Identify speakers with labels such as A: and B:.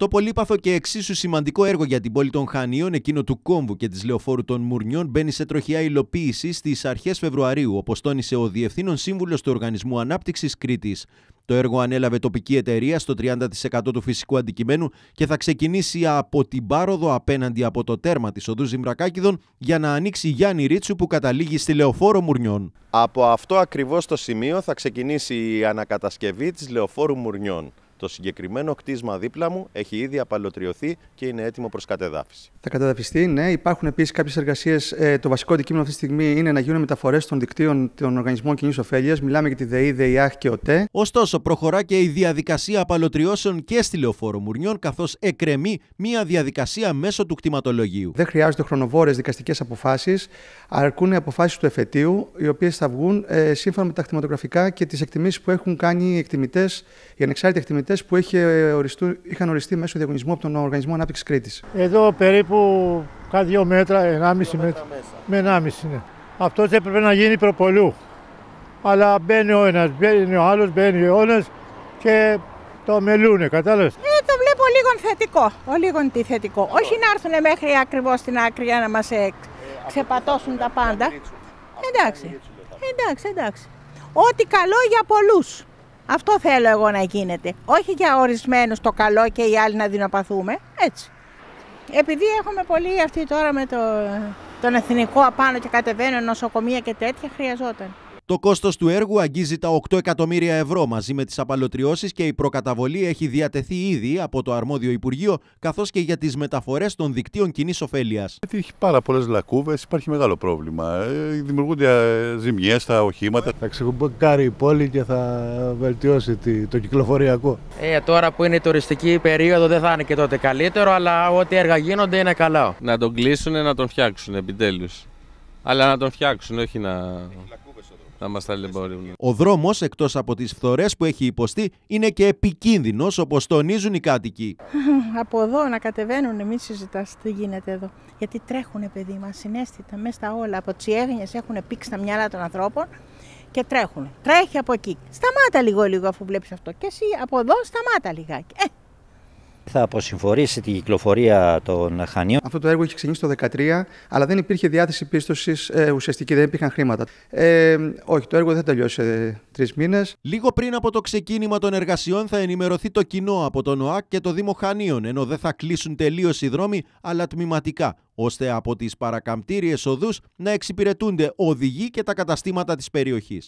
A: Το πολύπαθο και εξίσου σημαντικό έργο για την πόλη των Χανίων, εκείνο του κόμβου και της λεωφόρου των Μουρνιών, μπαίνει σε τροχιά υλοποίηση στις αρχές Φεβρουαρίου, όπως τόνισε ο Διευθύνων Σύμβουλος του Οργανισμού Ανάπτυξης Κρήτης. Το έργο ανέλαβε τοπική εταιρεία στο 30% του φυσικού αντικειμένου και θα ξεκινήσει από την πάροδο απέναντι από το τέρμα της οδού Ζημρακάκηδων για να ανοίξει Γιάννη Ρίτσου που καταλήγει στη λεωφόρο Μουρνιών. Από αυτό ακριβώς το σημείο θα ξεκινήσει η ανακατασκευή της λεωφόρου Μουρνιών. Το συγκεκριμένο κτίσμα δίπλα μου έχει ήδη απαλωτριωθεί και είναι έτοιμο προς κατεδάφιση.
B: Θα κατεδαφιστεί, ναι. Υπάρχουν επίσης κάποιες εργασίες. Ε, το βασικό αντικείμενο αυτή τη στιγμή είναι να γίνουν μεταφορές των δικτύων των οργανισμών κοινής ωφέλειας. Μιλάμε για τη ΔΕΗ, ΔΕΙΑΧ και ΟΤΕ. Ωστόσο, προχωρά και η διαδικασία απαλωτριώσεων και στη λεωφόρο Μουρνιών, καθώς εκρεμεί μία διαδικασία μέσω του κτηματολογίου. Δεν χρειάζονται χρονοβόρες δικαστικές αποφάσεις. Αρκούν οι αποφάσεις του εφετείου, οι οποίες θα βγουν ε, σύμφωνα με τα κτηματογραφικά και τις εκτιμήσεις που έχουν κάνει οι εκτιμητές, οι ανεξάρτητοι εκτιμητές που ε, είχαν οριστεί μέσω διαγωνισμού από τον Οργανισμό Ανάπτυξης Κρήτης. Εδώ περίπου κάτι δύο μέτρα, ενάμιση μέτρα. με ενάμιση. ναι. Αυτός έπρεπε να γίνει προπολού. Αλλά μπαίνει ο ένας, μπαίνει ο άλλος, μπαίνει ο ένας και το μελούνε, κατάλαβες.
C: Ε, το βλέπω λίγο θετικό. Ο λίγο τι θετικό. Όχι να έρθουν μέχρι ακριβώς στην άκρη για να μας ε, ε, ξεπατώσουν τα πάντα. Εντάξει. Εντάξει, εντάξει. Ό,τι καλό για πολλούς. Αυτό θέλω εγώ να γίνεται. Όχι για ορισμένους το καλό και οι άλλοι να δυναπαθούμε. Έτσι. Επειδή έχουμε πολύ αυτή τώρα με το, τον εθνικό απάνω και κατεβαίνουν νοσοκομεία και τέτοια, χρειαζόταν.
A: Το κόστος του έργου αγγίζει τα 8 εκατομμύρια ευρώ μαζί με τις απαλωτριώσεις και η προκαταβολή έχει διατεθεί ήδη από το αρμόδιο Υπουργείο καθώς και για τις μεταφορές των δικτύων κοινής ωφέλειας. Έχει πάρα πολλές λακκούβες, υπάρχει μεγάλο
B: πρόβλημα. Ε, δημιουργούνται ε, ζημιές στα οχήματα. Θα ξεκουμποκάρει η πόλη και θα βελτιώσει το κυκλοφοριακό.
A: Ε, τώρα που είναι η τουριστική περίοδο δεν θα είναι και τότε καλύτερο, αλλά ό,τι έργα γίνονται είναι καλά.
C: Να τον κλείσουν, να τον φτιάξουν επιτέλους. Αλλά να τον φτιάξουν, όχι να... Έχει λακκούβες να ναι.
A: Ο δρόμος, εκτός από τις φθορές που έχει υποστεί, είναι και επικίνδυνος, όπως τονίζουν οι κάτοικοι.
C: από εδώ να κατεβαίνουν, μην συζητάς τι γίνεται εδώ. Γιατί τρέχουνε, παιδί μας, συνέστητα μέσα στα όλα. Από τσιέγνιε έχουν πήξει τα μυαλά των ανθρώπων και τρέχουν. Τρέχει από εκεί. Σταμάτα λίγο λίγο αφού βλέπεις αυτό. Και εσύ από εδώ σταμάτα λιγάκι. Ε,
B: θα αποσυμφορήσει την κυκλοφορία των Χανίων. Αυτό το έργο είχε ξεκινήσει το 2013, αλλά δεν υπήρχε διάθεση πίστοσης ε, ουσιαστική, δεν υπήρχαν χρήματα. Ε, όχι, το έργο δεν τελειώσει σε τρεις μήνες. Λίγο πριν από το ξεκίνημα των εργασιών θα ενημερωθεί το κοινό από τον ΟΑΚ και το Δήμο Χανίων, ενώ
A: δεν θα κλείσουν τελείως οι δρόμοι, αλλά τμηματικά, ώστε από τις παρακαμπτήριες οδούς να εξυπηρετούνται οδηγοί και τα καταστήματα της περιοχής.